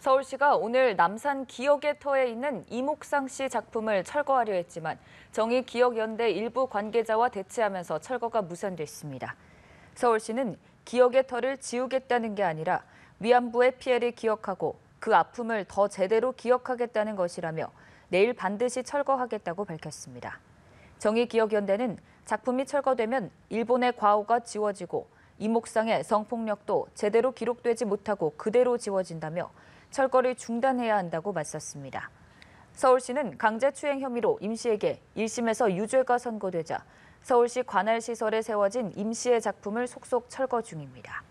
서울시가 오늘 남산 기억의 터에 있는 이목상 씨 작품을 철거하려 했지만 정의기억연대 일부 관계자와 대치하면서 철거가 무산됐습니다. 서울시는 기억의 터를 지우겠다는 게 아니라 위안부의 피해를 기억하고 그 아픔을 더 제대로 기억하겠다는 것이라며 내일 반드시 철거하겠다고 밝혔습니다. 정의기억연대는 작품이 철거되면 일본의 과오가 지워지고 이목상의 성폭력도 제대로 기록되지 못하고 그대로 지워진다며 철거를 중단해야 한다고 맞섰습니다. 서울시는 강제추행 혐의로 임 씨에게 1심에서 유죄가 선고되자 서울시 관할 시설에 세워진 임 씨의 작품을 속속 철거 중입니다.